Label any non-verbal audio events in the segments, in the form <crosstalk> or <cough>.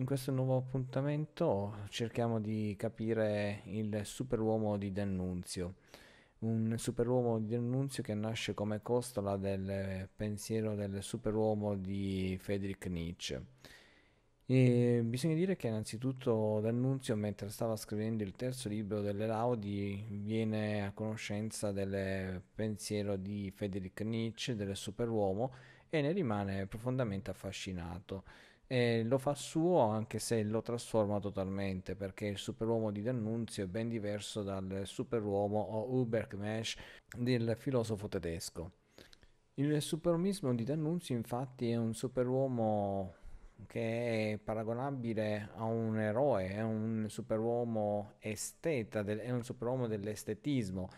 In questo nuovo appuntamento cerchiamo di capire il superuomo di D'Annunzio, un superuomo di D'Annunzio che nasce come costola del pensiero del superuomo di Friedrich Nietzsche. E bisogna dire che innanzitutto D'Annunzio, mentre stava scrivendo il terzo libro delle Laudi, viene a conoscenza del pensiero di Friedrich Nietzsche, del superuomo, e ne rimane profondamente affascinato e eh, lo fa suo anche se lo trasforma totalmente perché il superuomo di D'Annunzio è ben diverso dal superuomo o Ubermensch del filosofo tedesco. Il superuomismo di D'Annunzio infatti è un superuomo che è paragonabile a un eroe, è un superuomo esteta, è un superuomo dell'estetismo,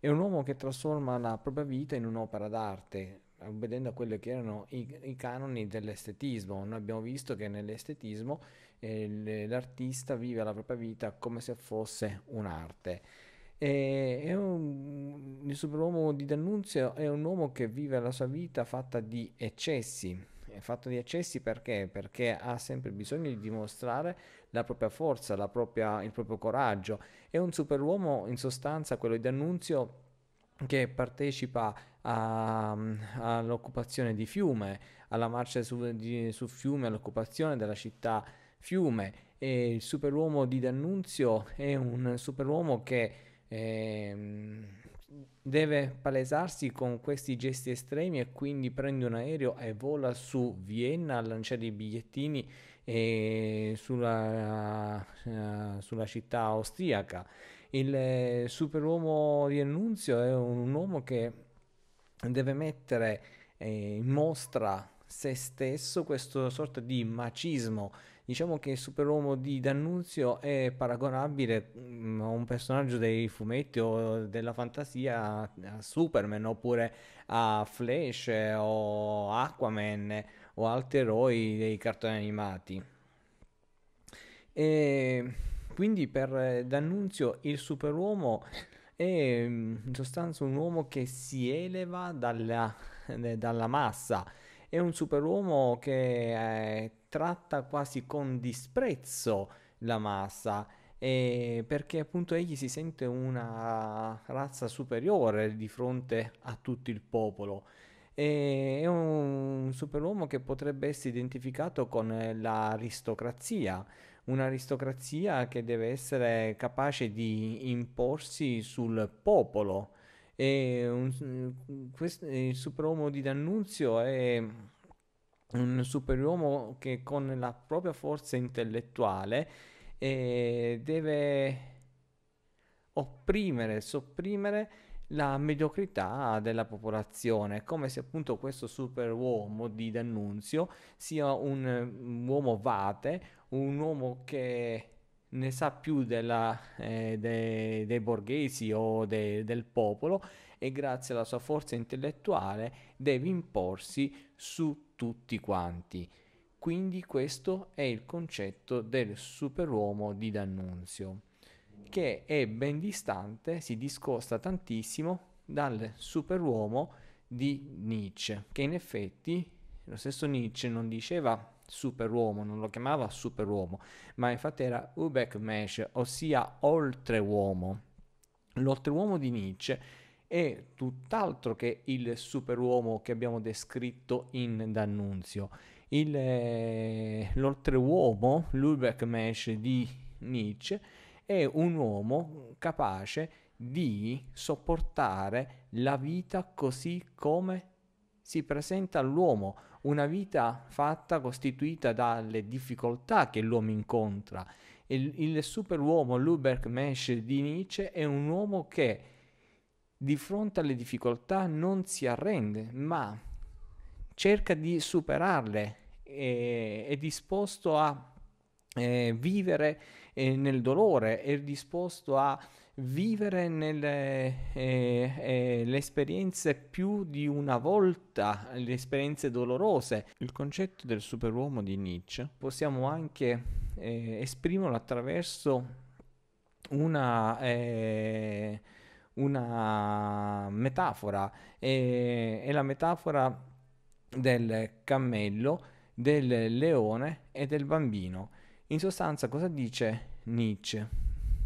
è un uomo che trasforma la propria vita in un'opera d'arte, vedendo a quelli che erano i, i, canoni dell'estetismo. Noi abbiamo visto che nell'estetismo eh, l'artista vive la propria vita come se fosse un'arte. E un, il superuomo di D'Annunzio è un uomo che vive la sua vita fatta di eccessi. È fatto di eccessi perché? Perché ha sempre bisogno di dimostrare la propria forza, la propria, il proprio coraggio. È un superuomo, in sostanza, quello di D'Annunzio, che partecipa a, mm, all'occupazione di Fiume, alla marcia su, di, su Fiume, all'occupazione della città Fiume. E il superuomo di D'Annunzio è un superuomo che eh, deve palesarsi con questi gesti estremi e quindi prende un aereo e vola su Vienna a lanciare i bigliettini eh, sulla, uh, sulla città austriaca. Il eh, superuomo di Annunzio è un uomo che deve mettere eh, in mostra se stesso questo sorta di macismo. Diciamo che il superuomo di D'Annunzio è paragonabile mm, a un personaggio dei fumetti o della fantasia, a Superman oppure a Flash o Aquaman o altri eroi dei cartoni animati. E quindi per D'Annunzio il superuomo è mm, in sostanza un uomo che si eleva dalla, <laughs> eh, dalla massa, è un superuomo che eh, tratta quasi con disprezzo la massa perché appunto egli si sente una razza superiore di fronte a tutto il popolo. E è un superuomo che potrebbe essere identificato con eh, l'aristocrazia, un'aristocrazia che deve essere capace di imporsi sul popolo. E un, questo, il superuomo di D'Annunzio è un superuomo che con la propria forza intellettuale eh, deve opprimere, sopprimere la mediocrità della popolazione, come se appunto questo superuomo di D'Annunzio sia un, un uomo vate, un uomo che ne sa più della, eh, dei, dei, borghesi o de, del popolo e grazie alla sua forza intellettuale deve imporsi su tutti quanti. Quindi questo è il concetto del superuomo di D'Annunzio che è ben distante, si discosta tantissimo dal superuomo di Nietzsche, che in effetti lo stesso Nietzsche non diceva superuomo, non lo chiamava superuomo, ma infatti era Ubekmesh, ossia oltreuomo. L'oltreuomo di Nietzsche è tutt'altro che il superuomo che abbiamo descritto in D'Annunzio. Il, eh, l'oltreuomo, l'Ubekmesh di Nietzsche, è un uomo capace di sopportare la vita così come si presenta all'uomo, una vita fatta, costituita dalle difficoltà che l'uomo incontra. Il, il superuomo Luberg Mesh di Nietzsche è un uomo che di fronte alle difficoltà non si arrende, ma cerca di superarle, è, eh, è disposto a eh, vivere eh, nel dolore, è disposto a vivere nelle eh, eh, esperienze più di una volta, le esperienze dolorose. Il concetto del superuomo di Nietzsche possiamo anche eh, esprimerlo attraverso una eh, una metafora, è, eh, è, la metafora del cammello, del leone e del bambino. In sostanza, cosa dice Nietzsche?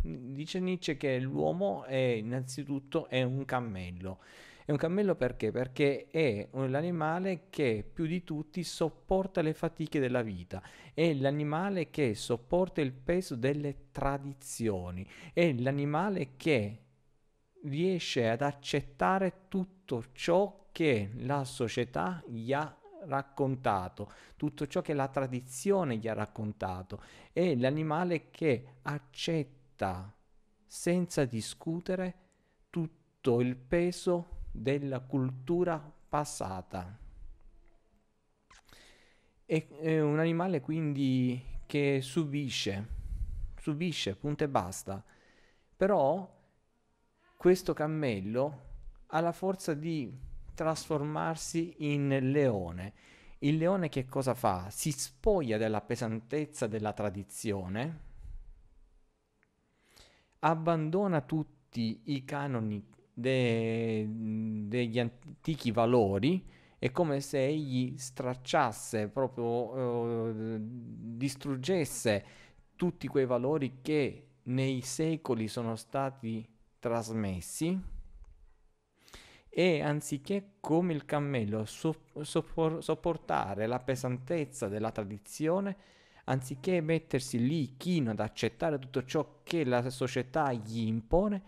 Dice Nietzsche che l'uomo è innanzitutto è un cammello. È un cammello perché? Perché è l'animale che più di tutti sopporta le fatiche della vita, è l'animale che sopporta il peso delle tradizioni, è l'animale che riesce ad accettare tutto ciò che la società gli ha raccontato, tutto ciò che la tradizione gli ha raccontato. È l'animale che accetta senza discutere tutto il peso della cultura passata. È, è un animale quindi che subisce, subisce, punto e basta. Però questo cammello ha la forza di trasformarsi in leone. Il leone che cosa fa? Si spoglia della pesantezza della tradizione, abbandona tutti i canoni de- degli antichi valori, è come se egli stracciasse, proprio eh, distruggesse tutti quei valori che nei secoli sono stati trasmessi e anziché come il cammello so- sopportare la pesantezza della tradizione, anziché mettersi lì chino ad accettare tutto ciò che la società gli impone,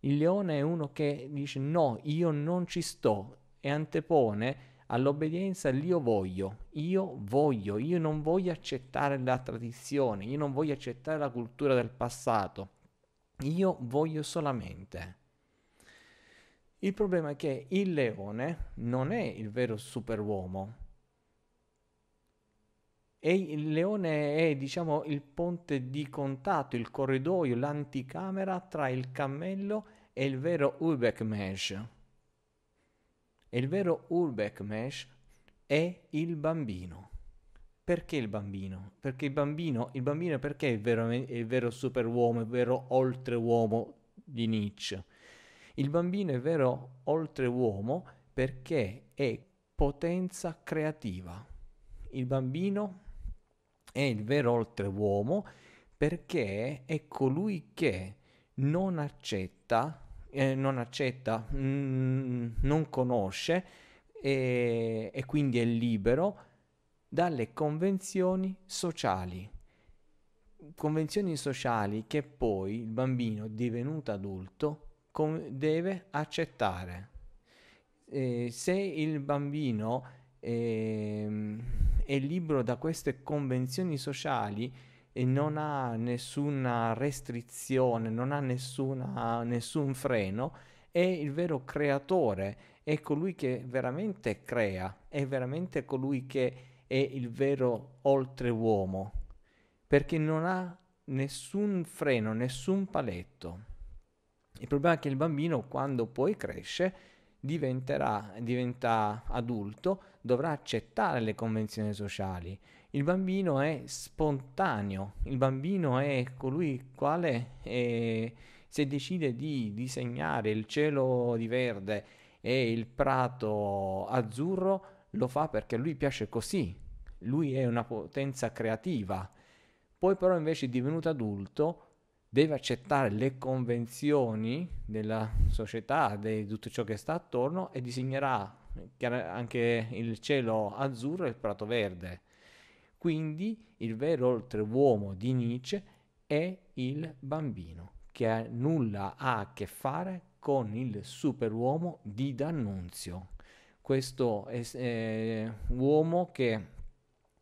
il leone è uno che dice no, io non ci sto e antepone all'obbedienza l'io voglio, io voglio, io non voglio accettare la tradizione, io non voglio accettare la cultura del passato, io voglio solamente. Il problema è che il leone non è il vero superuomo. E il leone è, diciamo, il ponte di contatto, il corridoio, l'anticamera tra il cammello e il vero Urbekmesh. E il vero Urbekmesh è il bambino. Perché il bambino? Perché il bambino, il bambino perché è il vero, è il vero superuomo, il vero oltreuomo di Nietzsche? Il bambino è vero oltre uomo perché è potenza creativa. Il bambino è il vero oltre uomo perché è colui che non accetta, eh, non, accetta mm, non conosce e, e quindi è libero dalle convenzioni sociali convenzioni sociali che poi il bambino divenuto adulto deve accettare. Eh, se il bambino eh, è libero da queste convenzioni sociali e non ha nessuna restrizione, non ha nessuna, nessun freno, è il vero creatore, è colui che veramente crea, è veramente colui che è il vero oltre uomo, perché non ha nessun freno, nessun paletto. Il problema è che il bambino quando poi cresce diventerà, diventa adulto, dovrà accettare le convenzioni sociali. Il bambino è spontaneo, il bambino è colui quale è, eh, se decide di disegnare il cielo di verde e il prato azzurro, lo fa perché lui piace così, lui è una potenza creativa. Poi però invece divenuto adulto deve accettare le convenzioni della società, di tutto ciò che sta attorno e disegnerà anche il cielo azzurro e il prato verde. Quindi il vero oltreuomo di Nietzsche è il bambino, che nulla ha a che fare con il superuomo di D'Annunzio, questo è, eh, uomo che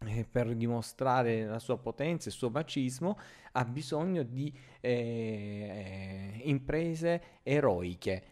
eh, per dimostrare la sua potenza, e il suo macismo, ha bisogno di eh, eh imprese eroiche.